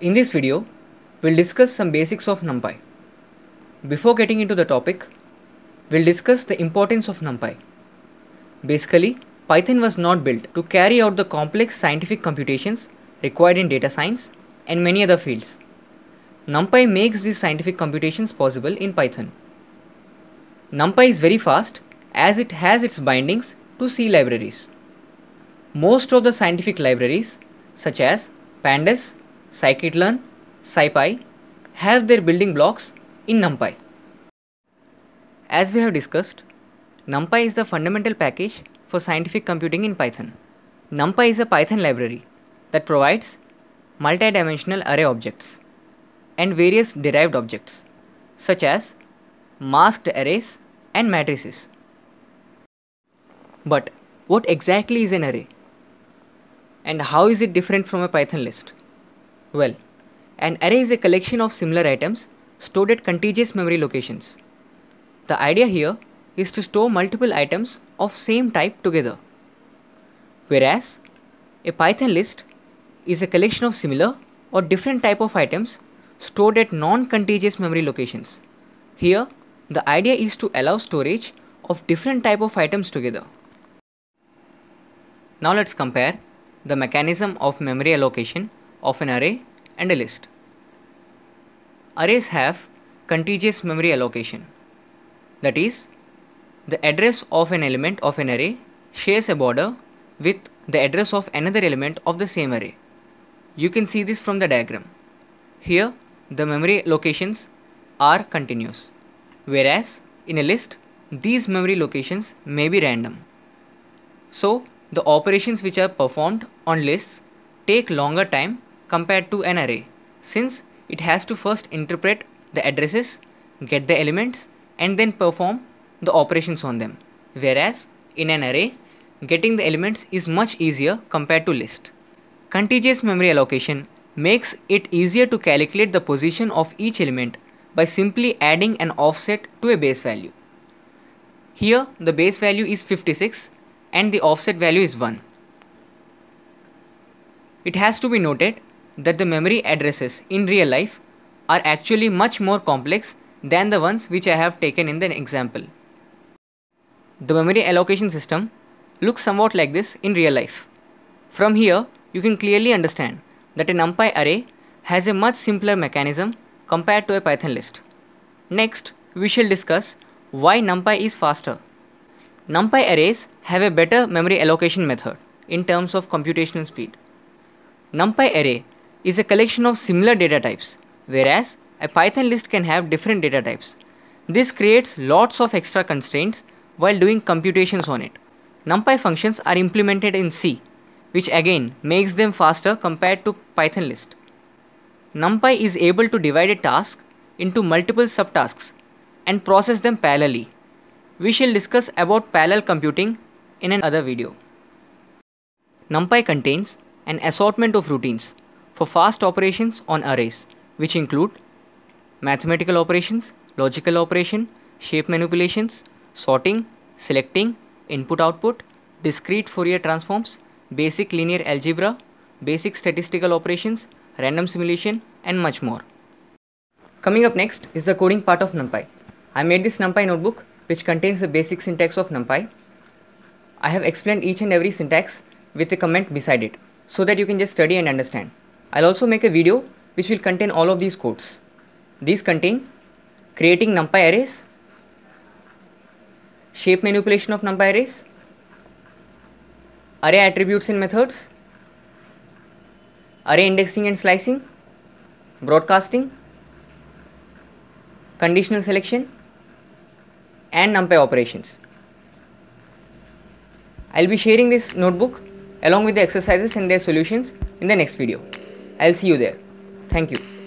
In this video, we'll discuss some basics of NumPy. Before getting into the topic, we'll discuss the importance of NumPy. Basically, Python was not built to carry out the complex scientific computations required in data science and many other fields. NumPy makes these scientific computations possible in Python. NumPy is very fast as it has its bindings to C libraries. Most of the scientific libraries such as pandas scikit-learn, scipy have their building blocks in NumPy. As we have discussed, NumPy is the fundamental package for scientific computing in Python. NumPy is a Python library that provides multidimensional array objects and various derived objects such as masked arrays and matrices. But what exactly is an array? And how is it different from a Python list? Well, An array is a collection of similar items stored at contiguous memory locations. The idea here is to store multiple items of same type together. Whereas, a Python list is a collection of similar or different type of items stored at non-contiguous memory locations. Here, the idea is to allow storage of different type of items together. Now let's compare the mechanism of memory allocation of an array and a list. Arrays have contiguous memory allocation. That is, the address of an element of an array shares a border with the address of another element of the same array. You can see this from the diagram. Here, the memory locations are continuous, whereas in a list, these memory locations may be random. So, the operations which are performed on lists take longer time compared to an array since it has to first interpret the addresses, get the elements and then perform the operations on them. Whereas in an array, getting the elements is much easier compared to list. Contiguous memory allocation makes it easier to calculate the position of each element by simply adding an offset to a base value. Here the base value is 56 and the offset value is 1. It has to be noted that the memory addresses in real life are actually much more complex than the ones which I have taken in the example. The memory allocation system looks somewhat like this in real life. From here, you can clearly understand that a NumPy array has a much simpler mechanism compared to a Python list. Next, we shall discuss why NumPy is faster. NumPy arrays have a better memory allocation method in terms of computational speed. NumPy array is a collection of similar data types, whereas a Python list can have different data types. This creates lots of extra constraints while doing computations on it. NumPy functions are implemented in C, which again makes them faster compared to Python list. NumPy is able to divide a task into multiple subtasks and process them parallelly. We shall discuss about parallel computing in another video. NumPy contains an assortment of routines for fast operations on arrays which include mathematical operations, logical operation, shape manipulations, sorting, selecting, input-output, discrete Fourier transforms, basic linear algebra, basic statistical operations, random simulation and much more. Coming up next is the coding part of NumPy. I made this NumPy notebook which contains the basic syntax of NumPy. I have explained each and every syntax with a comment beside it so that you can just study and understand. I'll also make a video which will contain all of these codes. These contain creating NumPy arrays, shape manipulation of NumPy arrays, array attributes and methods, array indexing and slicing, broadcasting, conditional selection and NumPy operations. I'll be sharing this notebook along with the exercises and their solutions in the next video. I'll see you there. Thank you.